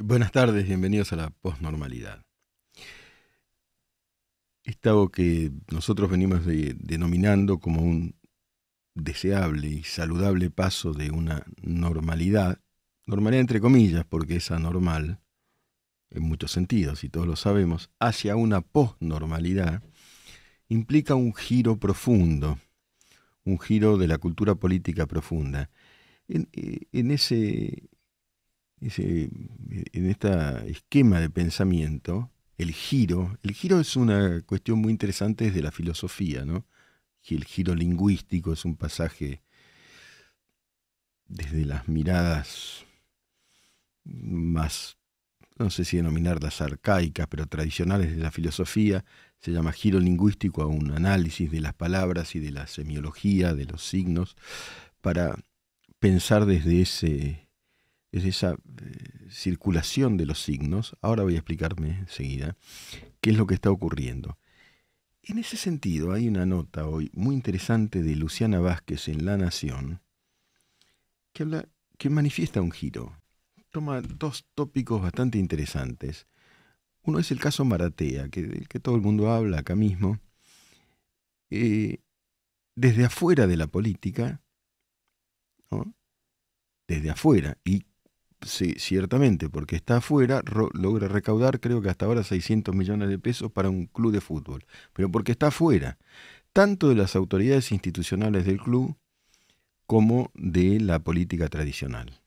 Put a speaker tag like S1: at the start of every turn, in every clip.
S1: Buenas tardes, bienvenidos a la posnormalidad. Estado que nosotros venimos denominando como un deseable y saludable paso de una normalidad, normalidad entre comillas, porque es anormal en muchos sentidos, y todos lo sabemos, hacia una posnormalidad, implica un giro profundo, un giro de la cultura política profunda. en eh, ese en este esquema de pensamiento, el giro, el giro es una cuestión muy interesante desde la filosofía, ¿no? El giro lingüístico es un pasaje desde las miradas más, no sé si denominarlas arcaicas, pero tradicionales de la filosofía, se llama giro lingüístico a un análisis de las palabras y de la semiología, de los signos, para pensar desde ese es esa eh, circulación de los signos, ahora voy a explicarme enseguida qué es lo que está ocurriendo. En ese sentido, hay una nota hoy muy interesante de Luciana Vázquez en La Nación que, habla, que manifiesta un giro. Toma dos tópicos bastante interesantes. Uno es el caso Maratea, que, del que todo el mundo habla acá mismo. Eh, desde afuera de la política, desde afuera, y Sí, ciertamente, porque está afuera, logra recaudar creo que hasta ahora 600 millones de pesos para un club de fútbol, pero porque está afuera, tanto de las autoridades institucionales del club como de la política tradicional.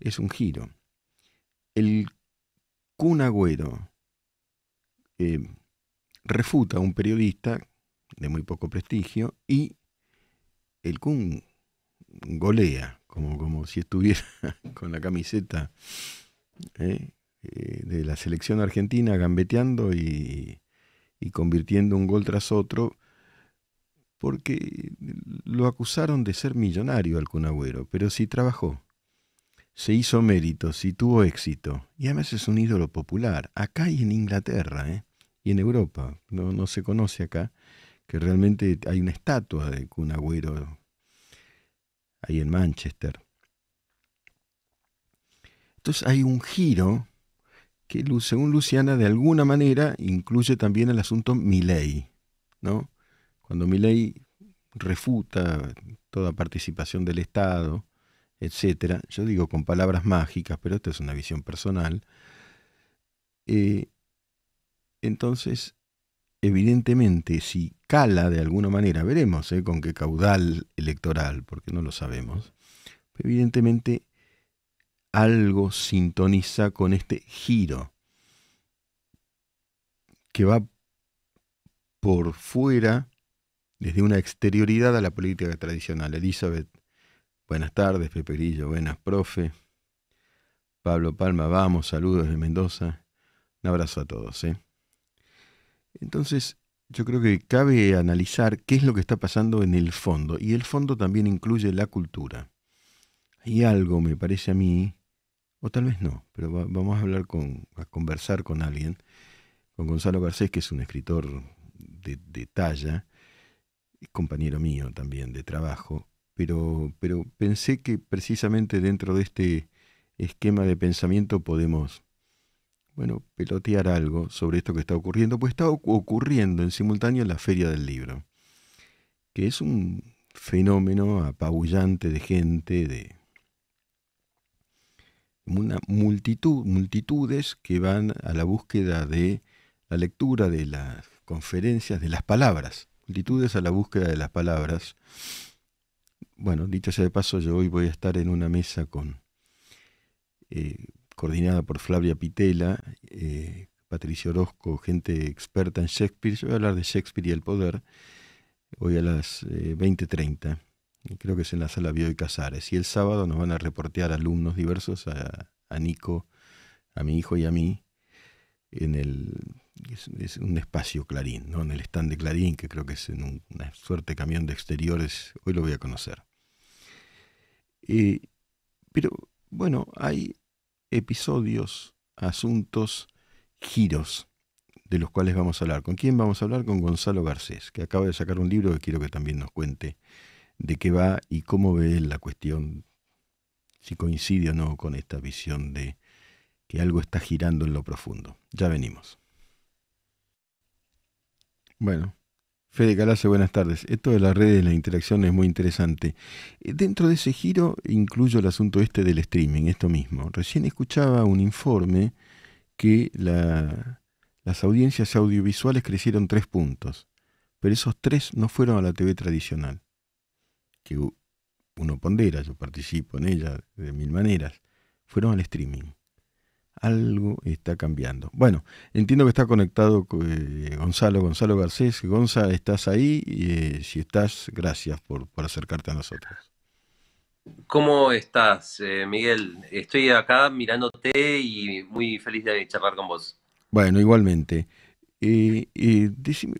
S1: Es un giro. El Kun Agüero eh, refuta a un periodista de muy poco prestigio y el Kun golea, como, si estuviera con la camiseta ¿eh? Eh, de la selección argentina gambeteando y, convirtiendo un gol tras otro, porque lo acusaron de ser millonario al Cunagüero, pero sí trabajó, se hizo méritos sí tuvo éxito, y además es un ídolo popular, acá y en Inglaterra, ¿eh? y en Europa, no, no se conoce acá, que realmente hay una estatua de Cunagüero ahí en Manchester. Entonces hay un giro que, según Luciana, de alguna manera incluye también el asunto Milley, ¿no? Cuando Milley refuta toda participación del Estado, etcétera, yo digo con palabras mágicas, pero esta es una visión personal, eh, entonces evidentemente si cala de alguna manera, veremos ¿eh? con qué caudal electoral, porque no lo sabemos, evidentemente algo sintoniza con este giro que va por fuera, desde una exterioridad a la política tradicional. Elizabeth, buenas tardes, Peperillo, buenas, profe. Pablo Palma, vamos, saludos de Mendoza. Un abrazo a todos. ¿eh? Entonces, yo creo que cabe analizar qué es lo que está pasando en el fondo, y el fondo también incluye la cultura. Hay algo, me parece a mí, o tal vez no, pero vamos a hablar con, a conversar con alguien, con Gonzalo Garcés, que es un escritor de, talla, talla, compañero mío también de trabajo, pero, pero pensé que precisamente dentro de este esquema de pensamiento podemos bueno, pelotear algo sobre esto que está ocurriendo, pues está ocurriendo en simultáneo la Feria del Libro, que es un fenómeno apabullante de gente, de una multitud, multitudes que van a la búsqueda de la lectura, de las conferencias, de las palabras, multitudes a la búsqueda de las palabras. Bueno, dicho sea de paso, yo hoy voy a estar en una mesa con eh, coordinada por Flavia Pitela, eh, Patricio Orozco, gente experta en Shakespeare. Yo voy a hablar de Shakespeare y el poder hoy a las 20.30. Eh, creo que es en la sala bio y Casares. Y el sábado nos van a reportear alumnos diversos, a, Nico, a mi hijo y a mí, en el es, un espacio Clarín, ¿no? en el stand de Clarín, que creo que es en una suerte camión de exteriores, hoy lo voy a conocer. Eh, pero bueno, hay episodios, asuntos, giros de los cuales vamos a hablar. ¿Con quién vamos a hablar? Con Gonzalo Garcés, que acaba de sacar un libro que quiero que también nos cuente de qué va y cómo ve él la cuestión, si coincide o no con esta visión de que algo está girando en lo profundo. Ya venimos. Bueno, Fede Calace, buenas tardes. Esto de las redes, la interacción es muy interesante. Eh, dentro de ese giro incluyo el asunto este del streaming, esto mismo. Recién escuchaba un informe que las audiencias audiovisuales crecieron tres puntos, pero esos tres no fueron a la TV tradicional, que uno pondera, yo participo en ella de mil maneras, fueron al streaming algo está cambiando. Bueno, entiendo que está conectado eh, Gonzalo, Gonzalo Garcés. Gonza, estás ahí. Eh, si estás, gracias por, acercarte a nosotros.
S2: ¿Cómo estás, eh, Miguel? Estoy acá mirándote y muy feliz de charlar con vos.
S1: Bueno, igualmente.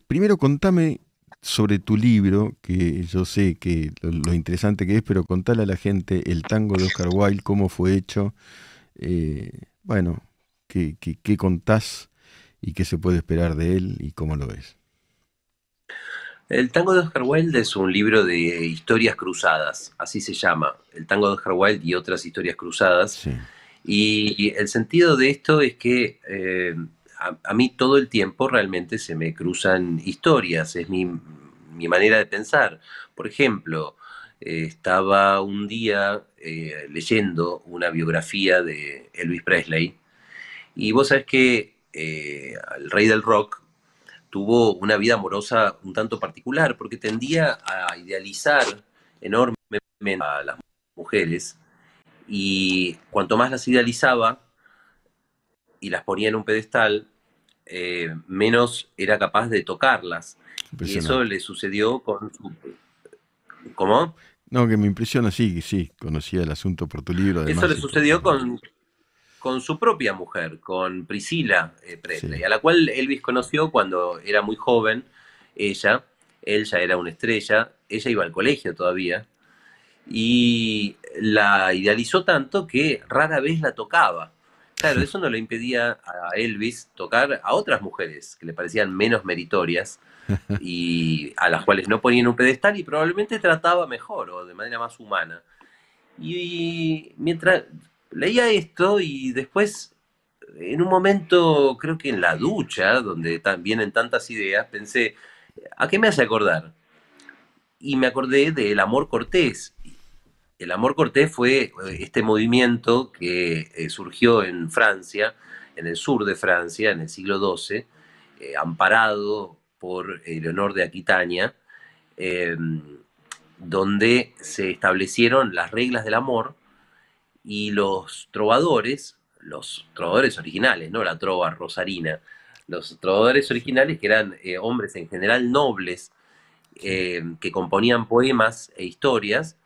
S1: primero contame sobre tu libro, que yo sé que lo, lo interesante que es, pero contale a la gente el tango de Oscar Wilde, cómo fue hecho, eh, bueno, ¿qué, contás y qué se puede esperar de él y cómo lo ves?
S2: El tango de Oscar Wilde es un libro de historias cruzadas, así se llama, el tango de Oscar Wilde y otras historias cruzadas. Y, el sentido de esto es que eh, a, mí todo el tiempo realmente se me cruzan historias, es mi, manera de pensar. Por ejemplo, eh, estaba un día eh, leyendo una biografía de Elvis Presley y vos sabés que eh, el rey del rock tuvo una vida amorosa un tanto particular porque tendía a idealizar enormemente a las mujeres y cuanto más las idealizaba y las ponía en un pedestal, eh, menos era capaz de tocarlas. Y eso le sucedió con su... ¿Cómo?
S1: No, que me impresiona, sí, sí, conocía el asunto por tu libro. Eso le este,
S2: sucedió con, con su propia mujer, con Priscila eh, Presley, a la cual Elvis conoció cuando era muy joven, ella, ella era una estrella, ella iba al colegio todavía, y la idealizó tanto que rara vez la tocaba. Claro, eso no le impedía a Elvis tocar a otras mujeres que le parecían menos meritorias, y a las cuales no ponían un pedestal y probablemente trataba mejor o de manera más humana. Y, mientras leía esto y después, en un momento, creo que en la ducha, donde vienen tantas ideas, pensé, ¿a qué me hace acordar? Y me acordé del amor cortés. El amor cortés fue eh, este movimiento que eh, surgió en Francia, en el sur de Francia, en el siglo XII, eh, amparado por Leonor de Aquitania, em, donde se establecieron las reglas del amor y los trovadores, los trovadores originales, no la trova rosarina, los trovadores originales que eran eh, hombres en general nobles, em, que componían poemas e historias,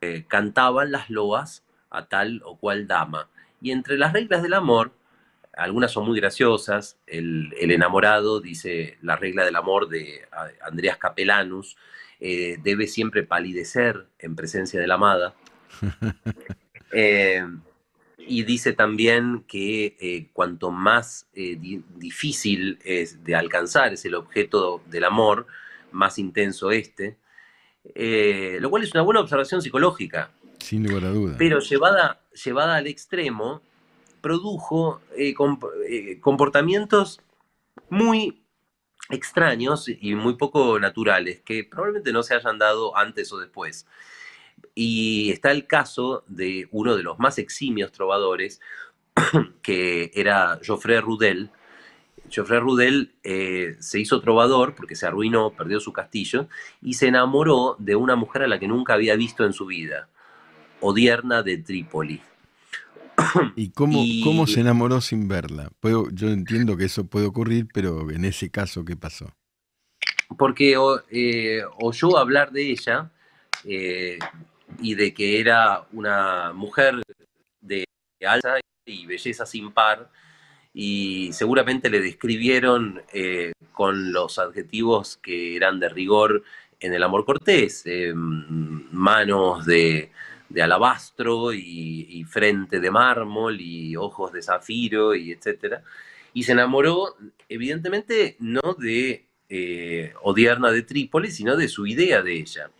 S2: eh, cantaban las loas a tal o cual dama. Y entre las reglas del amor algunas son muy graciosas. El, enamorado dice la regla del amor de Andreas Capelanus eh, debe siempre palidecer en presencia de la amada. Eh, y dice también que eh, cuanto más difícil es de alcanzar es el objeto del amor, más intenso este. lo cual es una buena observación psicológica.
S1: Sin lugar a duda.
S2: Pero llevada, llevada al extremo, produjo eh, eh, comportamientos muy extraños y muy poco naturales, que probablemente no se hayan dado antes o después. Y está el caso de uno de los más eximios trovadores, que era Geoffrey Rudel. Geoffrey Rudel eh, se hizo trovador porque se arruinó, perdió su castillo, y se enamoró de una mujer a la que nunca había visto en su vida, Odierna de Trípoli.
S1: ¿Y cómo, cómo se enamoró sin verla? yo entiendo que eso puede ocurrir, pero en ese caso, ¿qué pasó?
S2: Porque eh, oyó hablar de ella eh, y de que era una mujer de alta y belleza sin par, y seguramente le describieron eh, con los adjetivos que eran de rigor en el amor cortés, manos de de alabastro y, frente de mármol y ojos de zafiro y etcétera. Y se enamoró, evidentemente, no de eh, Odierna de Trípoli, sino de su idea de ella.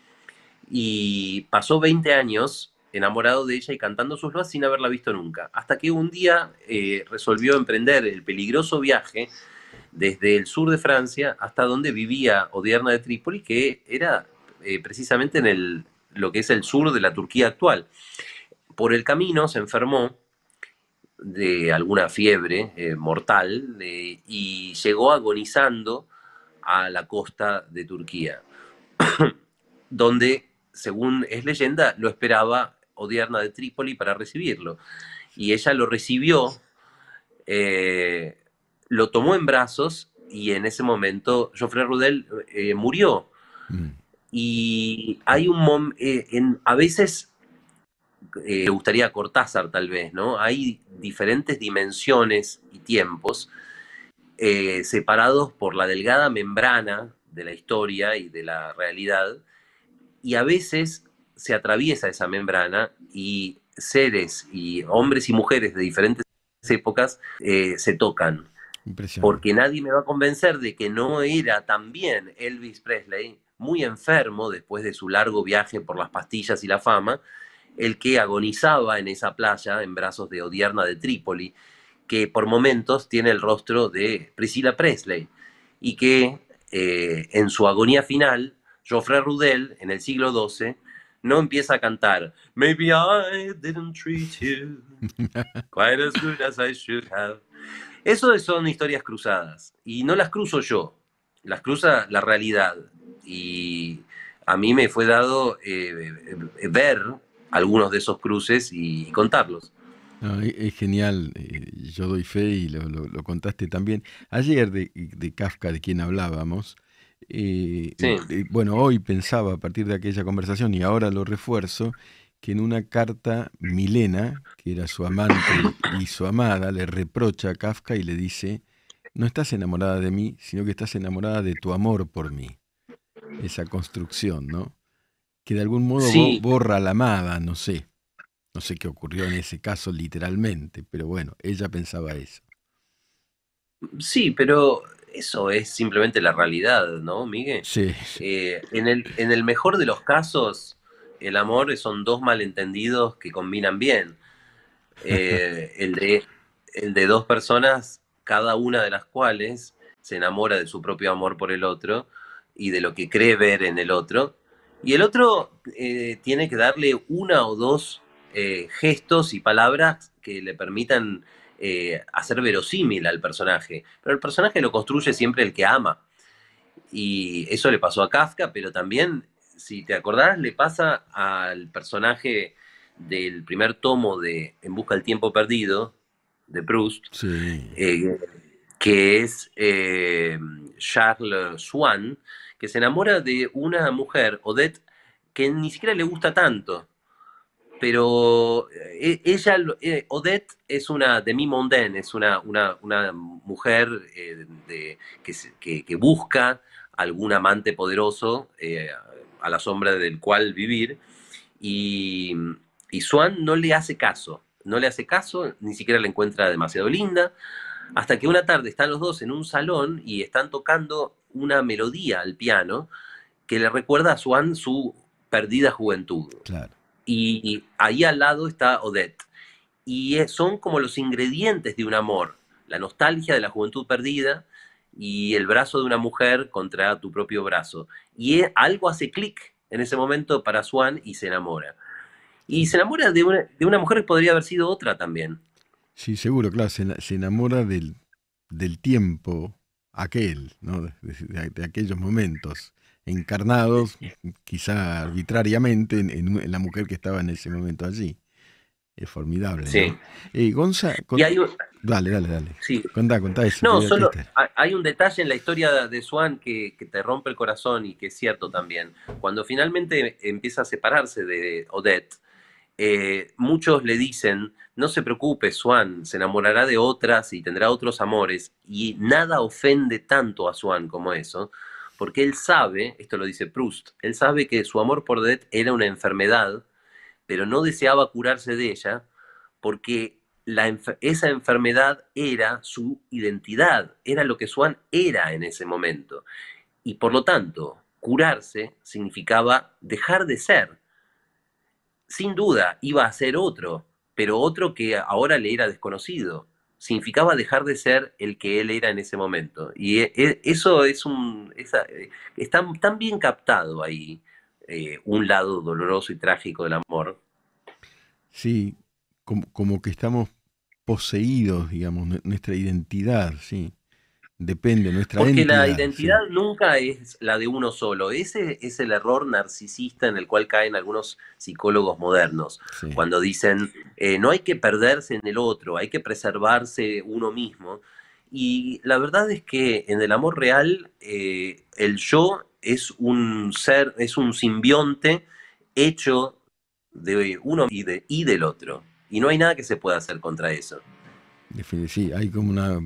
S2: Y pasó 20 años enamorado de ella y cantando sus loas sin haberla visto nunca, hasta que un día eh, resolvió emprender el peligroso viaje desde el sur de Francia hasta donde vivía Odierna de Trípoli, que era eh, precisamente en el lo que es el sur de la Turquía actual. Por el camino se enfermó de alguna fiebre eh, mortal y llegó agonizando a la costa de Turquía, donde, según es leyenda, lo esperaba Odierna de Trípoli para recibirlo. Y ella lo recibió, eh, lo tomó en brazos y en ese momento Sofre Rudel eh, murió. Mm. Y hay un eh, en, a veces, me eh, gustaría Cortázar tal vez, ¿no? Hay diferentes dimensiones y tiempos eh, separados por la delgada membrana de la historia y de la realidad, y a veces se atraviesa esa membrana y seres y hombres y mujeres de diferentes épocas se tocan. Porque nadie me va a convencer de que no era también Elvis Presley muy enfermo después de su largo viaje por las pastillas y la fama, el que agonizaba en esa playa en brazos de Odierna de Trípoli, que por momentos tiene el rostro de Priscilla Presley y que eh, en su agonía final, Geoffrey Rudel, en el siglo XII, no empieza a cantar Maybe I didn't treat you quite as good as I should have. Eso son historias cruzadas y no las cruzo yo, las cruza la realidad y a mí me fue dado eh, ver algunos de esos cruces y, contarlos.
S1: es, genial, eh, yo doy fe y lo, contaste también. Ayer de, Kafka, de quien hablábamos, eh, bueno, hoy pensaba a partir de aquella conversación y ahora lo refuerzo, que en una carta Milena, que era su amante y su amada, le reprocha a Kafka y le dice, no estás enamorada de mí, sino que estás enamorada de tu amor por mí esa construcción, ¿no? Que de algún modo borra la amada, no sé. No sé qué ocurrió en ese caso literalmente, pero bueno, ella pensaba eso.
S2: Sí, pero eso es simplemente la realidad, ¿no, Miguel? Sí. Eh, en, el, mejor de los casos, el amor son dos malentendidos que combinan bien. Eh, el, el de dos personas, cada una de las cuales se enamora de su propio amor por el otro, y de lo que cree ver en el otro. Y el otro eh, tiene que darle una o dos eh, gestos y palabras que le permitan eh, hacer verosímil al personaje. Pero el personaje lo construye siempre el que ama. Y eso le pasó a Kafka, pero también, si te acordás, le pasa al personaje del primer tomo de En Busca del Tiempo Perdido, de Proust, que es Charles Swann que se enamora de una mujer, Odette, que ni siquiera le gusta tanto. Pero eh, e-, ella, eh, Odette es una demi mondaine, es una, una, mujer eh, que, busca algún amante poderoso a la sombra del cual vivir. Y, y Swan no le hace caso, no le hace caso, ni siquiera la encuentra demasiado linda. Hasta que una tarde están los dos en un salón y están tocando una melodía al piano que le recuerda a Swan su perdida juventud. Y, ahí al lado está Odette. Y eh, son como los ingredientes de un amor, la nostalgia de la juventud perdida y el brazo de una mujer contra tu propio brazo. Y eh, algo hace clic en ese momento para Swan y se enamora. Y se enamora de una mujer que podría haber sido otra también.
S1: Sí, seguro, claro, se, enamora del, tiempo aquel, de, aquellos momentos encarnados, quizá arbitrariamente, en, la mujer que estaba en ese momento allí. Es formidable. Sí. ¿no? Eh, Gonza, Dale, dale, dale. Sí. Contá, contá eso. No, solo
S2: hay un detalle en la historia de Swan que, te rompe el corazón y que es cierto también. Cuando finalmente empieza a separarse de Odette, eh, muchos le dicen, no se preocupe, Swan, se enamorará de otras y tendrá otros amores. Y nada ofende tanto a Swan como eso, porque él sabe, esto lo dice Proust, él sabe que su amor por Det era una enfermedad, pero no deseaba curarse de ella, porque esa enfermedad era su identidad, era lo que Swan era en ese momento. Y por lo tanto, curarse significaba dejar de ser sin duda iba a ser otro, pero otro que ahora le era desconocido. Significaba dejar de ser el que él era en ese momento. Y e, e, eso es un. Eh, está tan bien captado ahí eh, un lado doloroso y trágico del amor.
S1: Sí, como, como que estamos poseídos, digamos, nuestra identidad, sí
S2: depende nuestra Porque identidad. Porque la identidad nunca es la de uno solo. Ese es el error narcisista en el cual caen algunos psicólogos modernos, cuando dicen, eh, no hay que perderse en el otro, hay que preservarse uno mismo. Y la verdad es que en el amor real, eh, el yo es un ser, es un simbionte hecho de uno y, y del otro. Y no hay nada que se pueda hacer contra eso.
S1: Sí, hay como una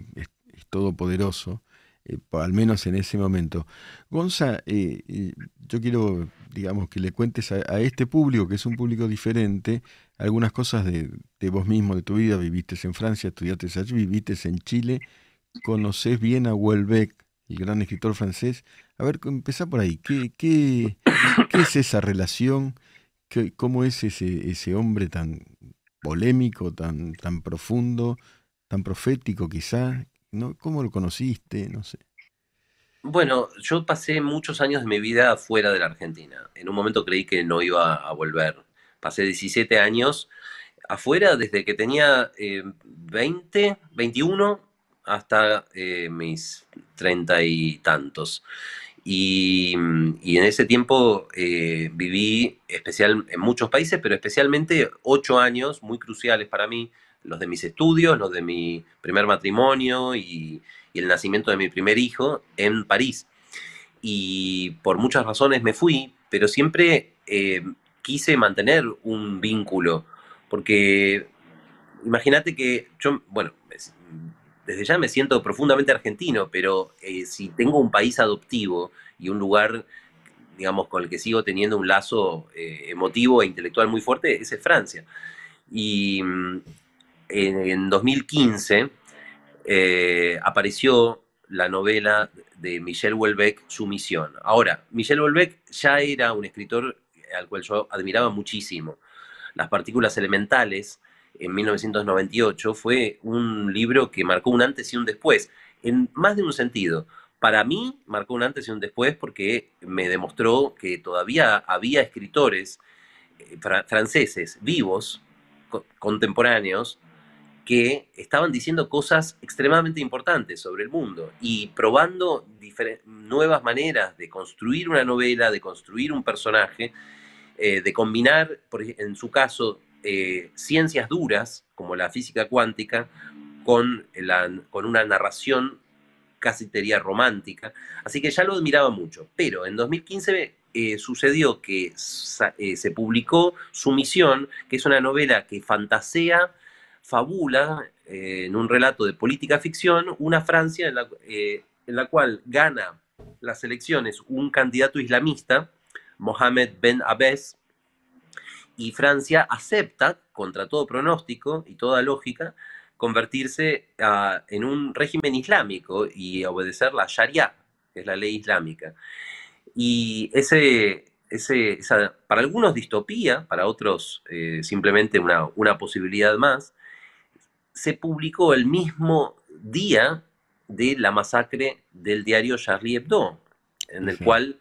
S1: todopoderoso, eh, al menos en ese momento. Gonza, eh, yo quiero, digamos, que le cuentes a, este público, que es un público diferente, algunas cosas de, vos mismo, de tu vida. Viviste en Francia, estudiaste allí, viviste en Chile, conoces bien a Houellebecq, el gran escritor francés. A ver, empezá por ahí. ¿Qué, es esa relación? ¿Cómo es ese, hombre tan polémico, tan, tan profundo, tan profético quizá? ¿Cómo lo conociste? No sé.
S2: Bueno, yo pasé muchos años de mi vida fuera de la Argentina. En un momento creí que no iba a volver. Pasé 17 años afuera desde que tenía 20, eh, 21 hasta eh, mis treinta y tantos. Y, en ese tiempo eh, viví especial, en muchos países, pero especialmente ocho años muy cruciales para mí, los de mis estudios, los de mi primer matrimonio y, el nacimiento de mi primer hijo en París. Y por muchas razones me fui, pero siempre eh, quise mantener un vínculo, porque imagínate que yo, bueno, desde ya me siento profundamente argentino, pero eh, si tengo un país adoptivo y un lugar, digamos, con el que sigo teniendo un lazo eh, emotivo e intelectual muy fuerte, ese es Francia. Y, mm, en 2015 eh, apareció la novela de Michel Houellebecq, Su misión. Ahora, Michel Houellebecq ya era un escritor al cual yo admiraba muchísimo. Las partículas elementales, en 1998, fue un libro que marcó un antes y un después, en más de un sentido. Para mí marcó un antes y un después porque me demostró que todavía había escritores eh, franceses vivos, contemporáneos, que estaban diciendo cosas extremadamente importantes sobre el mundo y probando nuevas maneras de construir una novela, de construir un personaje, eh, de combinar, en su caso, eh, ciencias duras, como la física cuántica, con, una narración casi teoría romántica. Así que ya lo admiraba mucho. Pero en 2015 eh, sucedió que se publicó su misión, que es una novela que fantasea fabula eh, en un relato de política ficción una Francia en la, eh, cual gana las elecciones un candidato islamista, Mohamed Ben Abes, y Francia acepta, contra todo pronóstico y toda lógica, convertirse ah, en un régimen islámico y obedecer la Sharia, que es la ley islámica. Y ese, para algunos distopía, para otros eh, simplemente una, una posibilidad más, se publicó el mismo día de la masacre del diario Charlie Hebdo, en el cual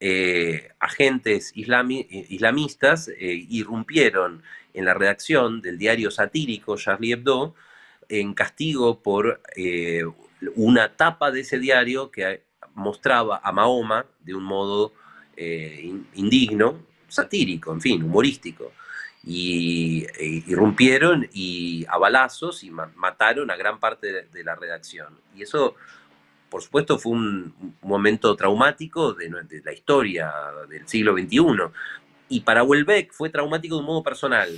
S2: eh, agentes eh, islamistas eh, irrumpieron en la redacción del diario satírico Charlie Hebdo en castigo por una tapa de ese diario que mostraba a Mahoma de un modo indigno, satírico, en fin, humorístico y eh, irrumpieron y a balazos y mataron a gran parte de, la redacción. Y eso, por supuesto, fue un, momento traumático de, la historia del siglo XXI. Y para Welbeck fue traumático de un modo personal,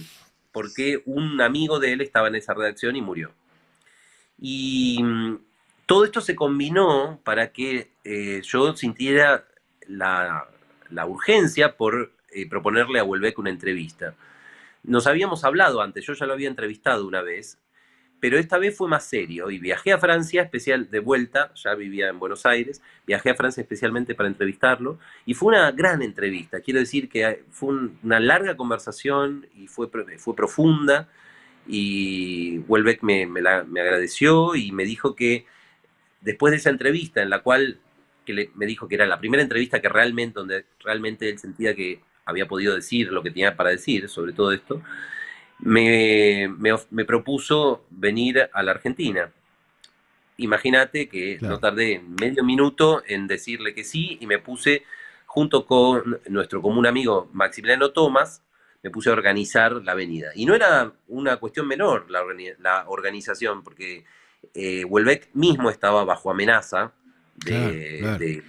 S2: porque un amigo de él estaba en esa redacción y murió. Y mm, todo esto se combinó para que eh, yo sintiera la, urgencia por eh, proponerle a Welbeck una entrevista nos habíamos hablado antes, yo ya lo había entrevistado una vez, pero esta vez fue más serio y viajé a Francia especial de vuelta, ya vivía en Buenos Aires, viajé a Francia especialmente para entrevistarlo y fue una gran entrevista, quiero decir que fue una larga conversación y fue, fue profunda y Huelbeck me, agradeció y me dijo que después de esa entrevista en la cual que me dijo que era la primera entrevista que realmente, donde realmente él sentía que había podido decir lo que tenía para decir sobre todo esto, me, propuso venir a la Argentina. Imagínate que no tardé medio minuto en decirle que sí y me puse, junto con nuestro común amigo Maximiliano Tomás, me puse a organizar la venida. Y no era una cuestión menor la, organización, porque eh, mismo estaba bajo amenaza de,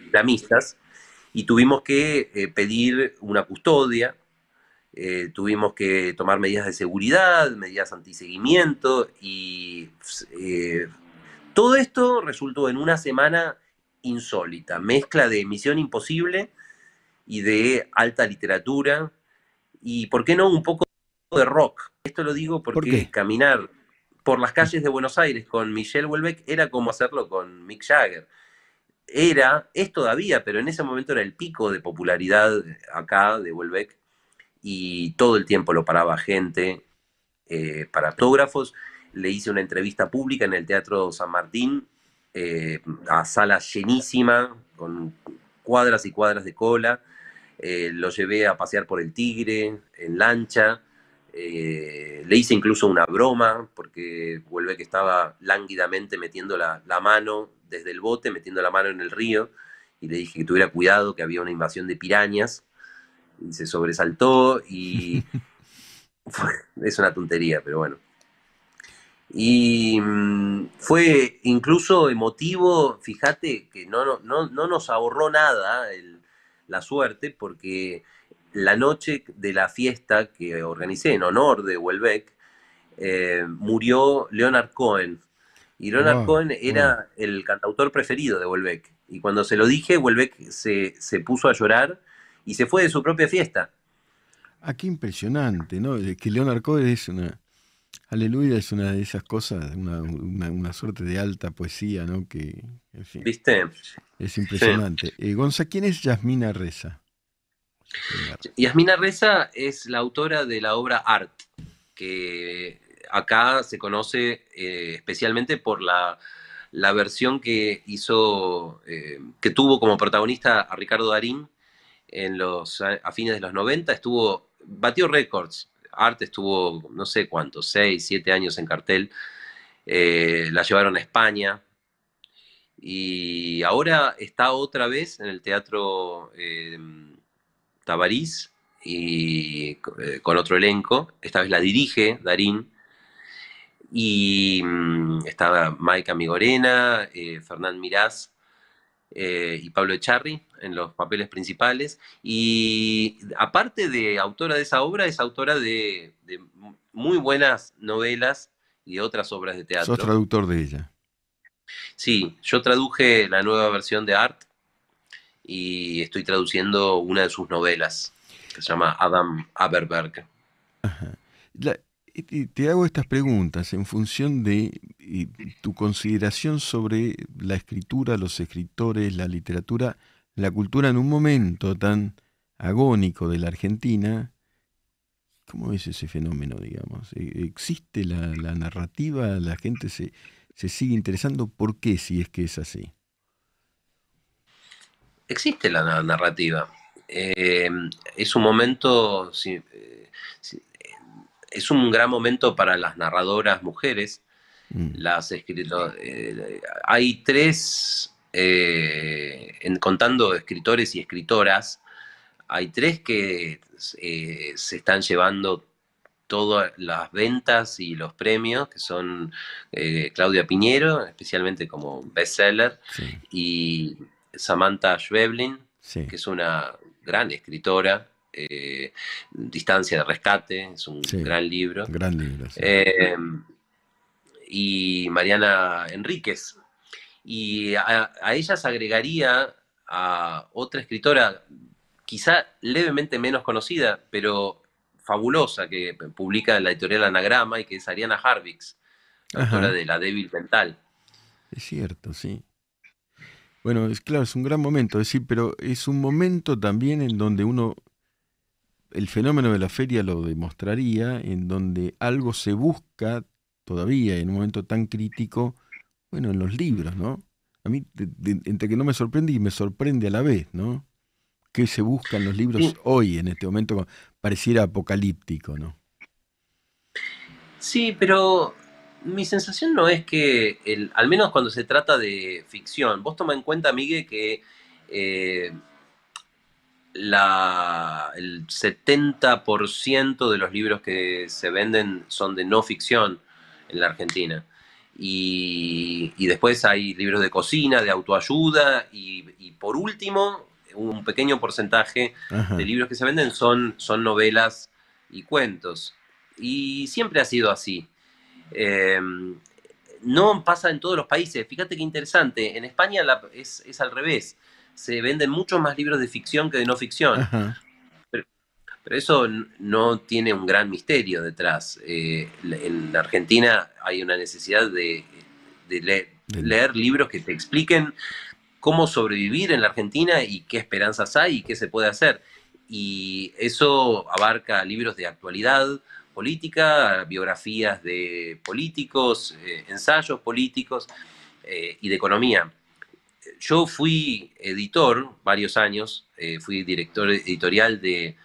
S2: y tuvimos que eh, pedir una custodia, eh, tuvimos que tomar medidas de seguridad, medidas antiseguimiento y eh, todo esto resultó en una semana insólita, mezcla de Misión Imposible y de alta literatura y, ¿por qué no?, un poco de rock. Esto lo digo porque caminar por las calles de Buenos Aires con Michelle Welbeck era como hacerlo con Mick Jagger era, es todavía, pero en ese momento era el pico de popularidad acá de Welbeck y todo el tiempo lo paraba gente eh, para autógrafos. Le hice una entrevista pública en el Teatro San Martín, eh, a sala llenísima, con cuadras y cuadras de cola. Eh, lo llevé a pasear por el Tigre, en lancha. Eh, le hice incluso una broma, porque vuelve que estaba lánguidamente metiendo la, mano desde el bote, metiendo la mano en el río, y le dije que tuviera cuidado, que había una invasión de pirañas, y se sobresaltó, y es una tontería, pero bueno. Y mm, fue incluso emotivo, fíjate que no, no, no, nos ahorró nada la suerte, porque la noche de la fiesta que organicé en honor de Welbeck, eh, murió Leonard Cohen. Y Leonard ah, Cohen ah. era el cantautor preferido de Welbeck. Y cuando se lo dije, Welbeck se, se puso a llorar y se fue de su propia fiesta.
S1: Ah, qué impresionante, ¿no? Que Leonard Cohen es una. Aleluya es una de esas cosas, una, suerte de alta poesía, ¿no? Que, ¿Viste? Es impresionante. Eh, Gonza, ¿quién es Yasmina Reza?
S2: Yasmina Reza es la autora de la obra Art, que acá se conoce eh, especialmente por la, versión que hizo, eh, que tuvo como protagonista a Ricardo Darín en los, a fines de los 90, estuvo, batió récords. Art estuvo, no sé cuántos, 6, 7 años en cartel. Eh, la llevaron a España. Y ahora está otra vez en el teatro y eh, con otro elenco. Esta vez la dirige Darín. Y mm, estaba Maika Migorena, eh, Fernán Mirás eh, y Pablo Echarri en los papeles principales. Y aparte de autora de esa obra, es autora de, muy buenas novelas y otras obras de teatro. Sos traductor de ella. Sí, yo traduje la nueva versión de Art, y estoy traduciendo una de sus novelas, que se llama Adam Aberberg.
S1: te hago estas preguntas en función de tu consideración sobre la escritura, los escritores, la literatura, la cultura en un momento tan agónico de la Argentina. ¿Cómo es ese fenómeno, digamos? ¿E, ¿Existe la, narrativa? ¿La gente se, se sigue interesando? ¿Por qué si es que
S2: es así? existe la narrativa. Eh, es un momento, eh, es un gran momento para las narradoras mujeres. Mm. Las eh, hay tres, contando escritores y escritoras, hay tres que se están llevando todas las ventas y los premios, que son Claudia Piñero, especialmente como bestseller, y Samantha Schweblin, que es una gran escritora. Eh, Distancia de Rescate, es un gran libro. Gran libro. Sí. Em, y Mariana Enríquez. Y a, ella ellas agregaría a otra escritora, quizá levemente menos conocida, pero fabulosa, que publica en la editorial Anagrama y que es Ariana Harvix, autora de La débil mental.
S1: Es cierto, sí. Bueno, es claro, es un gran momento, decir, eh, pero es un momento también en donde uno, el fenómeno de la feria lo demostraría, en donde algo se busca todavía en un momento tan crítico, bueno, en los libros, ¿no? A mí, entre que no me sorprende y me sorprende a la vez, ¿no? ¿Qué se busca en los libros hoy, en este momento, pareciera apocalíptico, ¿no?
S2: Sí, pero mi sensación no es que, al menos cuando se trata de ficción, vos toma en cuenta, Miguel, que eh, el 70% de los libros que se venden son de no ficción en la Argentina. Y, después hay libros de cocina, de autoayuda, y, por último, un pequeño porcentaje de libros que se venden son, son novelas y cuentos. Y siempre ha sido así. Em, no pasa en todos los países. Fíjate qué interesante. En España es, al revés. Se venden muchos más libros de ficción que de no ficción. Pero, eso no tiene un gran misterio detrás. Eh, en la Argentina hay una necesidad de, de, leer libros que te expliquen cómo sobrevivir en la Argentina y qué esperanzas hay y qué se puede hacer. Y eso abarca libros de actualidad, política, biografías de políticos, eh, ensayos políticos eh, y de economía. Yo fui editor varios años, eh, fui director editorial de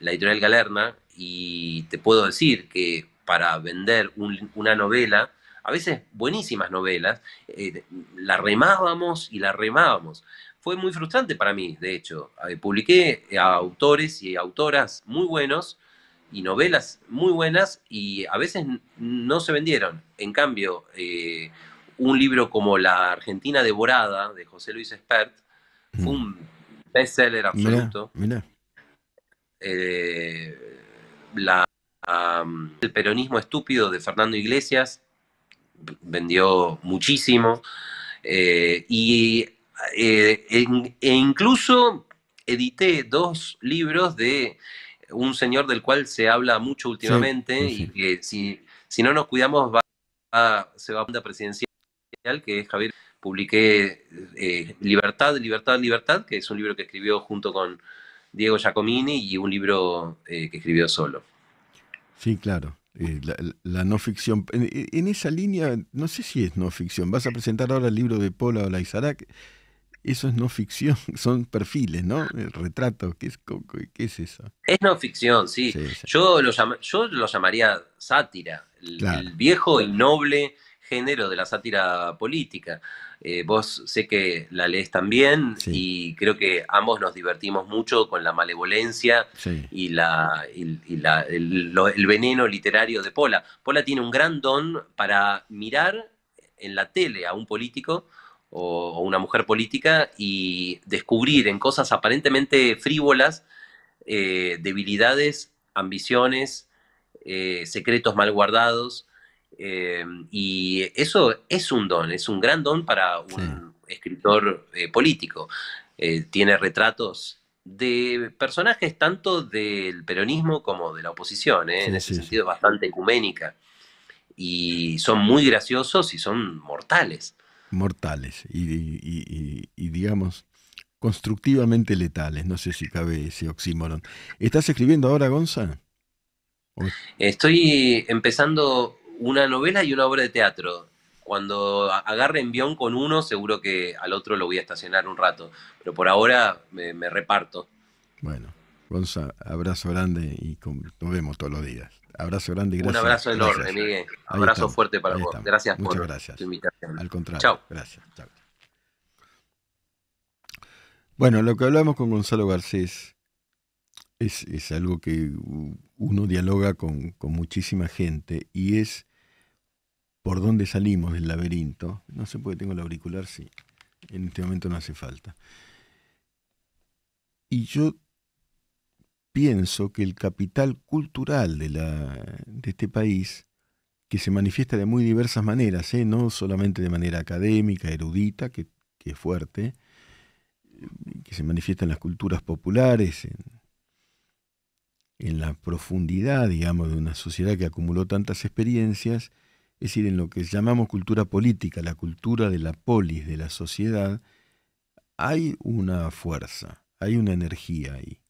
S2: la editorial Galerna y te puedo decir que para vender una novela, a veces buenísimas novelas, la remábamos y la remábamos. Fue muy frustrante para mí, de hecho. publiqué a autores y autoras muy buenos, y novelas muy buenas y a veces no se vendieron. En cambio, eh, un libro como La Argentina Devorada de José Luis Espert fue mm. un bestseller absoluto. Eh, el peronismo estúpido de Fernando Iglesias vendió muchísimo. Eh, y, e incluso edité dos libros de un señor del cual se habla mucho últimamente y que si, si, no nos cuidamos se va a una presidencial, que es Javier. Publiqué eh, Libertad, Libertad, Libertad, que es un libro que escribió junto con Diego Giacomini y un libro eh, que escribió solo.
S1: Sí, claro. Eh, la, no ficción. En, esa línea, no sé si es no ficción. Vas a presentar ahora el libro de Paula Olaizarac eso es no ficción, son perfiles, ¿no? retrato ¿qué es, qué es eso?
S2: Es no ficción, sí. Yo, lo yo lo llamaría sátira, el, viejo y noble género de la sátira política. Eh, vos sé que la lees también y creo que ambos nos divertimos mucho con la malevolencia y, la, el veneno literario de Pola. Pola tiene un gran don para mirar en la tele a un político o, una mujer política y descubrir en cosas aparentemente frívolas eh, debilidades, ambiciones, eh, secretos mal guardados. Eh, y eso es un don, es un gran don para un escritor político. tiene retratos de personajes tanto del peronismo como de la oposición, en ese sentido bastante ecuménica. Y son muy graciosos y son mortales
S1: mortales y, digamos constructivamente letales. No sé si cabe ese oxímoron. ¿Estás escribiendo ahora, Gonza?
S2: Estoy empezando una novela y una obra de teatro. Cuando agarre envión con uno, seguro que al otro lo voy a estacionar un rato. Pero por ahora me, me reparto.
S1: Bueno, Gonza, abrazo grande y nos vemos todos los días. Abrazo grande y gracias. Un abrazo enorme, Miguel. Abrazo fuerte para vos.
S2: Gracias Muchas por gracias. tu invitación. Al contrario. Chao. Gracias.
S1: Bueno, lo que hablamos con Gonzalo Garcés es, algo que uno dialoga con, con, muchísima gente y es por dónde salimos del laberinto. No sé por qué tengo el auricular, sí. En este momento no hace falta. Y yo pienso que el capital cultural de, la, de este país, que se manifiesta de muy diversas maneras, ¿eh? no solamente de manera académica, erudita, que, es fuerte, eh, que se manifiesta en las culturas populares, en, en la profundidad, digamos, de una sociedad que acumuló tantas experiencias, es decir, en lo que llamamos cultura política, la cultura de la polis, de la sociedad, hay una fuerza, hay una energía ahí.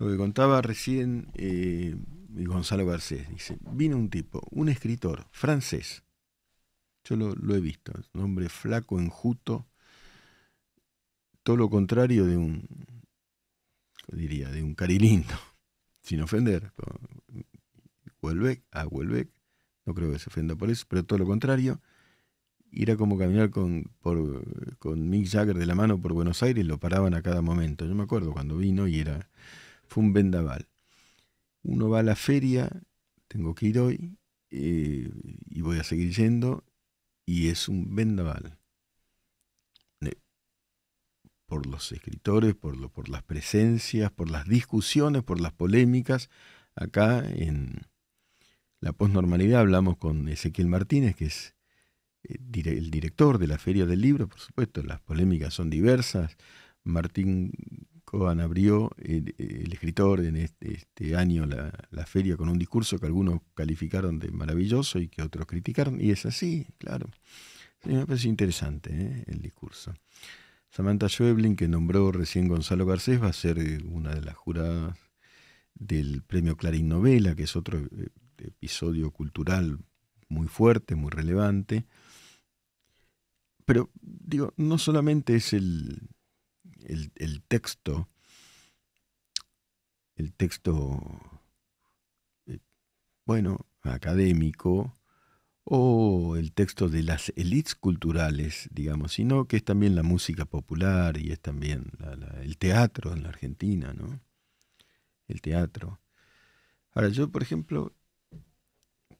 S1: Lo que contaba recién eh, Gonzalo Garcés, dice, vino un tipo, un escritor francés, yo lo, he visto, un hombre flaco, enjuto, todo lo contrario de un, diría, de un carilindo, sin ofender, Vuelve, a ah, vuelve, no creo que se ofenda por eso, pero todo lo contrario, era como caminar con, con Mick Jagger de la mano por Buenos Aires, lo paraban a cada momento. Yo me acuerdo cuando vino y era fue un vendaval. Uno va a la feria, tengo que ir hoy, eh, y voy a seguir yendo, y es un vendaval. Por los escritores, por, por las presencias, por las discusiones, por las polémicas. Acá en la posnormalidad hablamos con Ezequiel Martínez, que es eh, el director de la Feria del Libro, por supuesto, las polémicas son diversas. Martín Juan abrió el, escritor en este, este año la, feria con un discurso que algunos calificaron de maravilloso y que otros criticaron, y es así, claro. me parece interesante ¿eh? el discurso. Samantha Schweblin, que nombró recién Gonzalo Garcés, va a ser eh, una de las juradas del premio Clarín Novela, que es otro eh, episodio cultural muy fuerte, muy relevante. Pero digo, no solamente es el, el, texto, el texto, eh, bueno, académico, o el texto de las élites culturales, digamos, sino que es también la música popular y es también el teatro en la Argentina, ¿no? El teatro. Ahora, yo, por ejemplo,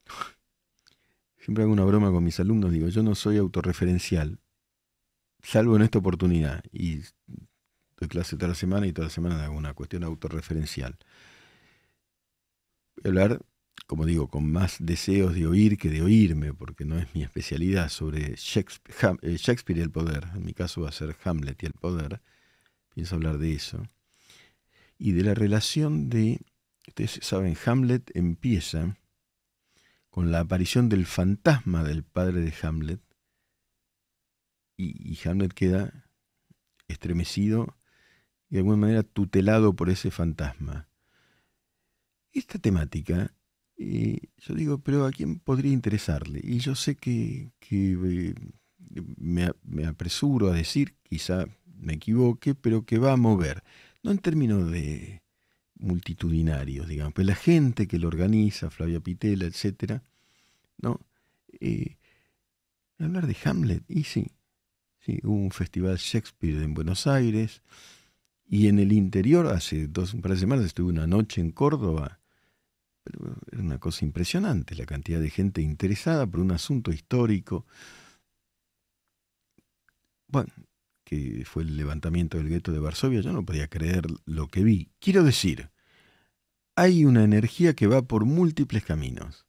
S1: siempre hago una broma con mis alumnos, digo, yo no soy autorreferencial, salvo en esta oportunidad, y doy clase toda la semana y toda la semana de una cuestión autorreferencial. Voy a hablar, como digo, con más deseos de oír que de oírme, porque no es mi especialidad, sobre eh, Shakespeare y el poder. En mi caso va a ser Hamlet y el poder. Pienso hablar de eso. Y de la relación de, ustedes saben, Hamlet empieza con la aparición del fantasma del padre de Hamlet, y, Hamlet queda estremecido y de alguna manera tutelado por ese fantasma. Esta temática, eh, yo digo, pero ¿a quién podría interesarle? Y yo sé que, eh, me, apresuro a decir, quizá me equivoque, pero que va a mover, no en términos de multitudinarios, digamos, pero pues la gente que lo organiza, Flavia Pitela, etcétera, ¿no? Eh, hablar de Hamlet, y sí, hubo un festival Shakespeare en Buenos Aires y en el interior, hace dos, un par semanas estuve una noche en Córdoba. Pero era una cosa impresionante la cantidad de gente interesada por un asunto histórico. Bueno, que fue el levantamiento del gueto de Varsovia, yo no podía creer lo que vi. Quiero decir, hay una energía que va por múltiples caminos.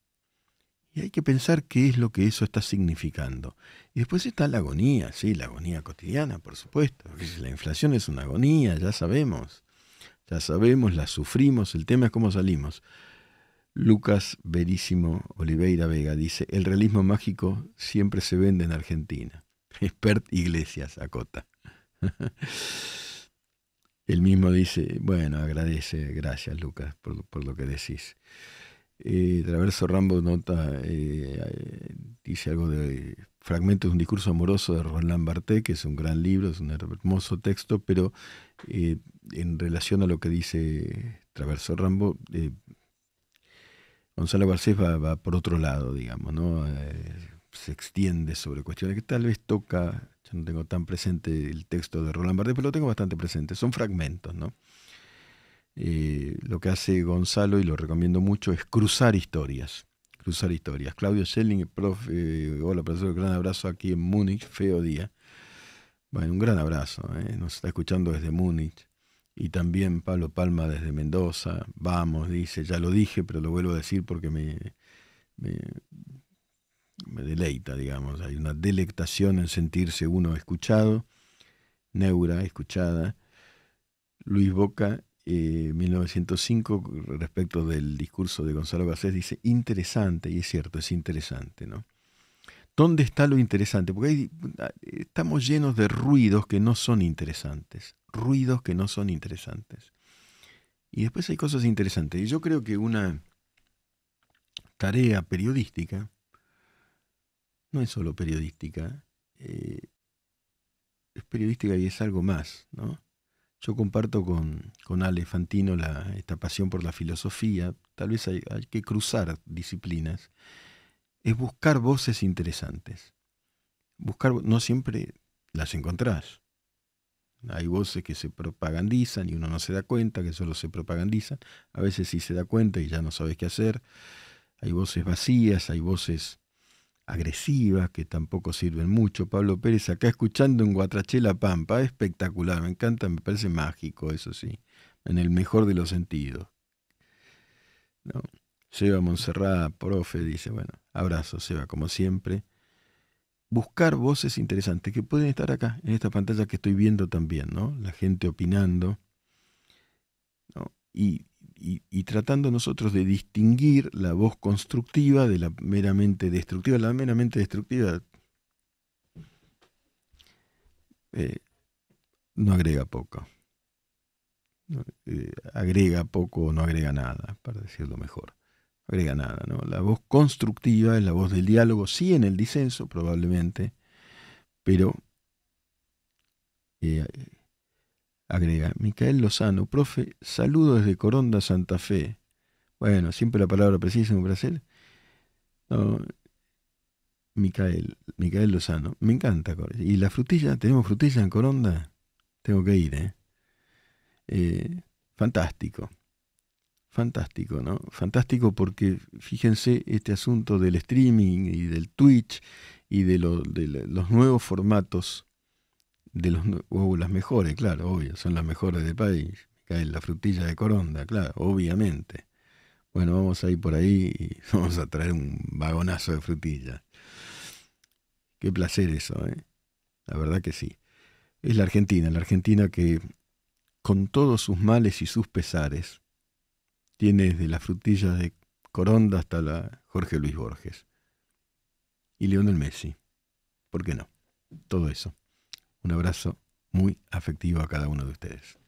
S1: Y hay que pensar qué es lo que eso está significando. Y después está la agonía, sí, la agonía cotidiana, por supuesto. La inflación es una agonía, ya sabemos. Ya sabemos, la sufrimos, el tema es cómo salimos. Lucas Verísimo Oliveira Vega dice, el realismo mágico siempre se vende en Argentina. Expert Iglesias acota. Él mismo dice, bueno, agradece, gracias Lucas por lo que decís. Traverso eh, Rambo nota, eh, dice algo de fragmentos de un discurso amoroso de Roland Barthes, que es un gran libro, es un hermoso texto, pero eh, en relación a lo que dice Traverso Rambo, Gonzalo Garcés va, por otro lado, digamos, ¿no? se extiende sobre cuestiones que tal vez toca, yo no tengo tan presente el texto de Roland Barthes, pero lo tengo bastante presente, son fragmentos, ¿no? Eh, lo que hace Gonzalo, y lo recomiendo mucho, es cruzar historias. Cruzar historias. Claudio Schelling, profe, eh, hola profesor, un gran abrazo aquí en Múnich, feo día. Bueno, un gran abrazo, eh, nos está escuchando desde Múnich. Y también Pablo Palma desde Mendoza. Vamos, dice, ya lo dije, pero lo vuelvo a decir porque me, me, me deleita, digamos. Hay una delectación en sentirse uno escuchado, Neura escuchada, Luis Boca 1905 eh, respecto del discurso de Gonzalo Garcés dice interesante y es cierto, es interesante, ¿no? ¿Dónde está lo interesante? Porque ah, estamos llenos de ruidos que no son interesantes, ruidos que no son interesantes. Y después hay cosas interesantes. Y yo creo que una tarea periodística, no es solo periodística, eh, es periodística y es algo más, ¿no? Yo comparto con, con Ale Fantino esta pasión por la filosofía. Tal vez hay, que cruzar disciplinas. Es buscar voces interesantes. Buscar, no siempre las encontrás. Hay voces que se propagandizan y uno no se da cuenta que solo se propagandizan. A veces sí se da cuenta y ya no sabes qué hacer. Hay voces vacías, hay voces agresivas que tampoco sirven mucho. Pablo Pérez acá escuchando en Guatrachela Pampa, espectacular, me encanta, me parece mágico, eso sí, en el mejor de los sentidos. ¿No? Seba Monserrat, profe, dice, bueno, abrazo Seba, como siempre. Buscar voces interesantes que pueden estar acá, en esta pantalla que estoy viendo también, ¿no? La gente opinando. ¿no? Y y, tratando nosotros de distinguir la voz constructiva de la meramente destructiva. La meramente destructiva eh, no agrega poco. Eh, agrega poco o no agrega nada, para decirlo mejor. agrega nada, ¿no? La voz constructiva es la voz del diálogo, sí en el disenso probablemente, pero eh, Agrega, Micael Lozano, profe, saludo desde Coronda, Santa Fe. Bueno, siempre la palabra precisa, un placer. Micael, Micael Lozano, me encanta. ¿Y la frutilla? ¿Tenemos frutilla en Coronda? Tengo que ir, ¿eh? ¿eh? fantástico. Fantástico, ¿no? Fantástico porque fíjense este asunto del streaming y del Twitch y de, de los nuevos formatos de los o las mejores, claro, obvio, son las mejores del país. Cae la frutilla de Coronda, claro, obviamente. Bueno, vamos a ir por ahí y vamos a traer un vagonazo de frutilla. Qué placer eso, ¿eh? La verdad que sí. Es la Argentina, la Argentina que con todos sus males y sus pesares tiene desde la frutilla de Coronda hasta la Jorge Luis Borges y Lionel Messi. ¿Por qué no? Todo eso. Un abrazo muy afectivo a cada uno de ustedes.